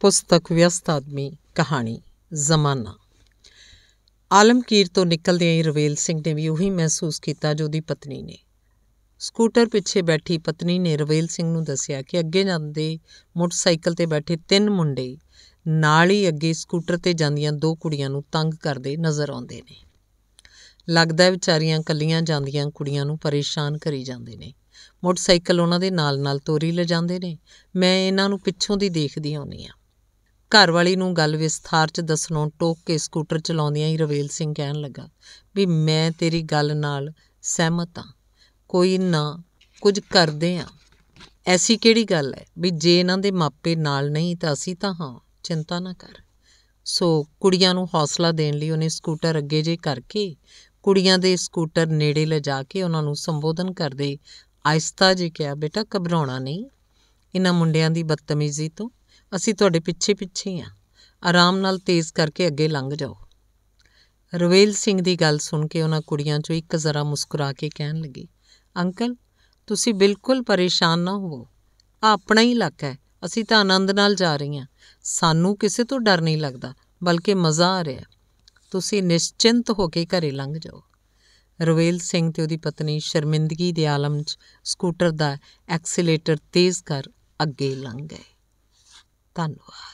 ਪੁਸਤਕ ਵਿਅਸਤ ਆਦਮੀ ਕਹਾਣੀ ਜ਼ਮਾਨਾ ਆਲਮਗੀਰ ਤੋਂ ਨਿਕਲਦਿਆਂ ਹੀ ਰਵੇਲ ਸਿੰਘ ਨੇ ਵੀ ਉਹੀ ਮਹਿਸੂਸ ਕੀਤਾ ਜੋ ਉਹਦੀ ਪਤਨੀ ਨੇ ਸਕੂਟਰ ਪਿੱਛੇ ਬੈਠੀ ਪਤਨੀ ਨੇ ਰਵੇਲ ਸਿੰਘ ਨੂੰ ਦੱਸਿਆ ਕਿ ਅੱਗੇ ਜਾਂਦੇ ਮੋਟਰਸਾਈਕਲ ਤੇ ਬੈਠੇ ਤਿੰਨ ਮੁੰਡੇ ਨਾਲ ਹੀ ਅੱਗੇ ਸਕੂਟਰ ਤੇ ਜਾਂਦੀਆਂ ਦੋ ਕੁੜੀਆਂ ਨੂੰ ਤੰਗ ਕਰਦੇ ਨਜ਼ਰ ਆਉਂਦੇ ਨੇ ਲੱਗਦਾ ਹੈ ਵਿਚਾਰੀਆਂ ਕੱਲੀਆਂ ਜਾਂਦੀਆਂ ਕੁੜੀਆਂ ਨੂੰ ਪਰੇਸ਼ਾਨ ਕਰੀ ਜਾਂਦੇ ਨੇ ਮੋਟਰਸਾਈਕਲ ਉਹਨਾਂ ਦੇ ਨਾਲ-ਨਾਲ ਤੋਰੀ ਲੈ ਜਾਂਦੇ ਨੇ ਮੈਂ ਇਹਨਾਂ ਨੂੰ ਪਿੱਛੋਂ ਦੀ ਦੇਖਦੀ ਆਉਣੀ ਆ ਘਰਵਾਲੀ ਨੂੰ ਗੱਲ ਵਿਸਥਾਰ 'ਚ ਦੱਸਣੋਂ ਟੋਕ ਕੇ ਸਕੂਟਰ ਚਲਾਉਂਦਿਆਂ ਹੀ ਰਵੇਲ ਸਿੰਘ ਕਹਿਣ ਲੱਗਾ ਵੀ ਮੈਂ ਤੇਰੀ ਗੱਲ ਨਾਲ ਸਹਿਮਤ ਹਾਂ ਕੋਈ ਨਾ ਕੁਝ ਕਰਦੇ ਆ ਐਸੀ ਕਿਹੜੀ ਗੱਲ ਹੈ ਵੀ ਜੇ ਇਹਨਾਂ ਦੇ ਮਾਪੇ ਨਾਲ ਨਹੀਂ ਤਾਂ ਅਸੀਂ ਤਾਂ ਹਾਂ ਚਿੰਤਾ ਨਾ ਕਰ ਸੋ ਕੁੜੀਆਂ ਨੂੰ ਹੌਸਲਾ ਦੇਣ ਲਈ ਉਹਨੇ ਸਕੂਟਰ ਅੱਗੇ ਜੇ ਕਰਕੇ ਕੁੜੀਆਂ ਦੇ ਸਕੂਟਰ ਨੇੜੇ ਲਿਜਾ ਕੇ ਉਹਨਾਂ ਨੂੰ ਸੰਬੋਧਨ ਕਰਦੇ ਆਇਸਤਾ ਜੀ ਕਿਹਾ ਬੇਟਾ ਘਬਰਾਉਣਾ ਨਹੀਂ ਇਹਨਾਂ ਮੁੰਡਿਆਂ ਦੀ ਬਦਤਮੀਜ਼ੀ ਤੋਂ ਅਸੀਂ ਤੁਹਾਡੇ ਪਿੱਛੇ ਪਿੱਛੇ ਆ ਆਰਾਮ ਨਾਲ ਤੇਜ਼ ਕਰਕੇ ਅੱਗੇ ਲੰਘ ਜਾਓ ਰਵੇਲ ਸਿੰਘ ਦੀ ਗੱਲ ਸੁਣ ਕੇ ਉਹਨਾਂ ਕੁੜੀਆਂ 'ਚੋਂ ਇੱਕ ਜ਼ਰਾ ਮੁਸਕਰਾ ਕੇ ਕਹਿਣ ਲੱਗੀ ਅੰਕਲ ਤੁਸੀਂ ਬਿਲਕੁਲ ਪਰੇਸ਼ਾਨ ਨਾ ਹੋਵੋ ਆ ਆਪਣਾ ਹੀ ਇਲਾਕਾ ਹੈ ਅਸੀਂ ਤਾਂ ਆਨੰਦ ਨਾਲ ਜਾ ਰਹੀਆਂ ਸਾਨੂੰ ਕਿਸੇ ਤੋਂ ਡਰ ਨਹੀਂ ਲੱਗਦਾ ਬਲਕਿ ਮਜ਼ਾ ਆ ਰਿਹਾ ਤੁਸੀਂ ਨਿਸ਼ਚਿੰਤ ਹੋ ਕੇ ਘਰੇ ਲੰਘ ਜਾਓ ਰਵੇਲ ਸਿੰਘ ਤੇ ਉਹਦੀ ਪਤਨੀ ਸ਼ਰਮਿੰਦਗੀ ਦੇ ਆਲਮ 'ਚ ਸਕੂਟਰ ਦਾ ਐਕਸੀਲੇਟਰ ਤੇਜ਼ ਕਰ ਅੱਗੇ ਲੰਘ ਗਏ 淡化。